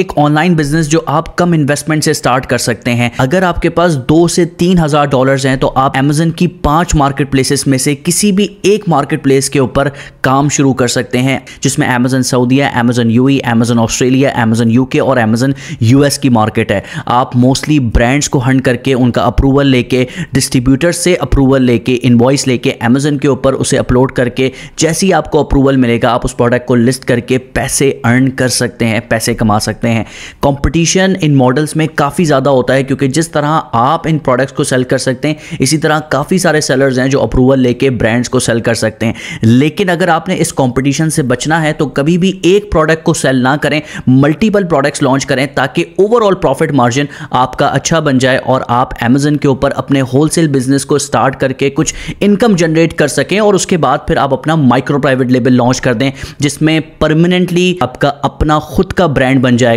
एक online business जो आप कम इन्वेस्टमेंट से स्टार्ट कर सकते हैं अगर आपके पास दो से तीन हजार डॉलर हैं तो आप एमेजन की पांच मार्केट प्लेसेस में से किसी भी एक मार्केट प्लेस के ऊपर काम शुरू कर सकते हैं जिसमें सऊदीया सऊदिया U E Amazon Australia U UK और अमेजन यूएस की मार्केट है आप मोस्टली ब्रांड्स को हंड करके उनका अप्रूवल लेके डिस्ट्रीब्यूटर से अप्रूवल लेके इन्वॉइस लेके अमेजन के ऊपर उसे अपलोड करके जैसे ही आपको अप्रूवल मिलेगा आप उस प्रोडक्ट को लिस्ट करके पैसे अर्न कर सकते हैं पैसे कमा सकते हैं सकते हैं कंपटीशन इन मॉडल्स में काफ़ी ज़्यादा होता है क्योंकि जिस तरह आप इन प्रोडक्ट्स को सेल कर सकते हैं इसी तरह काफ़ी सारे सेलर्स हैं जो अप्रूवल लेके ब्रांड्स को सेल कर सकते हैं लेकिन अगर आपने इस कॉम्पिटिशन से बचना है तो कभी भी एक प्रोडक्ट को सेल ना करें मल्टीपल प्रोडक्ट्स लॉन्च करें ताकि ओवरऑल प्रॉफिट मार्जिन आपका अच्छा बन जाए और आप अमेजन के ऊपर अपने होलसेल बिजनेस को स्टार्ट करके कुछ इनकम जनरेट कर सकें और उसके बाद फिर आप अपना माइक्रो प्राइवेट लेबल लॉन्च कर दें जिसमें परमानेंटली आपका अपना खुद का ब्रांड बन जाएगा